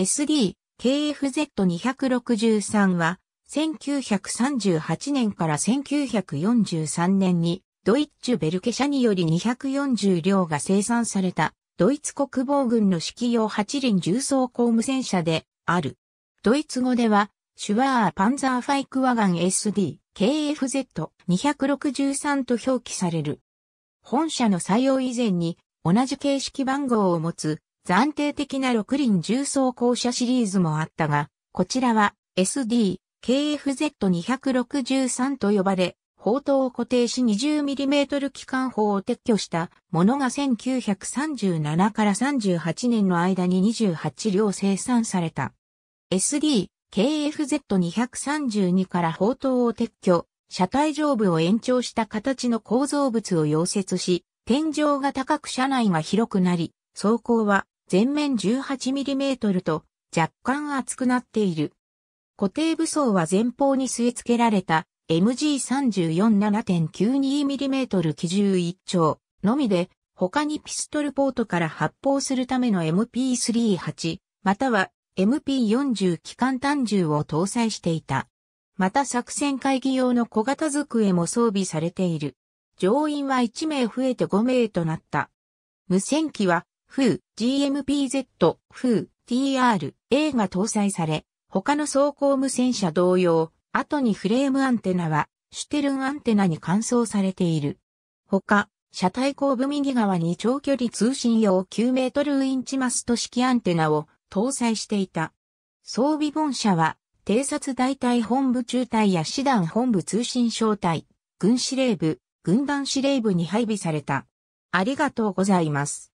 SD、KFZ263 は、1938年から1943年に、ドイッチュ・ベルケ社により240両が生産された、ドイツ国防軍の指揮用8輪重装甲無戦車で、ある。ドイツ語では、シュワー・パンザーファイクワガン SD、KFZ263 と表記される。本社の採用以前に、同じ形式番号を持つ、暫定的な6輪重装甲車シリーズもあったが、こちらは SD、KFZ263 と呼ばれ、砲塔を固定し 20mm 機関砲を撤去したものが1937から38年の間に28両生産された。SD、KFZ232 から砲塔を撤去、車体上部を延長した形の構造物を溶接し、天井が高く車内が広くなり、走行は全面 18mm と若干厚くなっている。固定武装は前方に据え付けられた MG34-7.92mm 機銃1丁のみで他にピストルポートから発砲するための MP38 または MP40 機関単銃を搭載していた。また作戦会議用の小型机も装備されている。乗員は1名増えて5名となった。無線機はフー、GMPZ、フー、TR、A が搭載され、他の走行無線車同様、後にフレームアンテナは、シュテルンアンテナに換装されている。他、車体後部右側に長距離通信用9メートルインチマスト式アンテナを搭載していた。装備本社は、偵察大隊本部中隊や師団本部通信小隊、軍司令部、軍団司令部に配備された。ありがとうございます。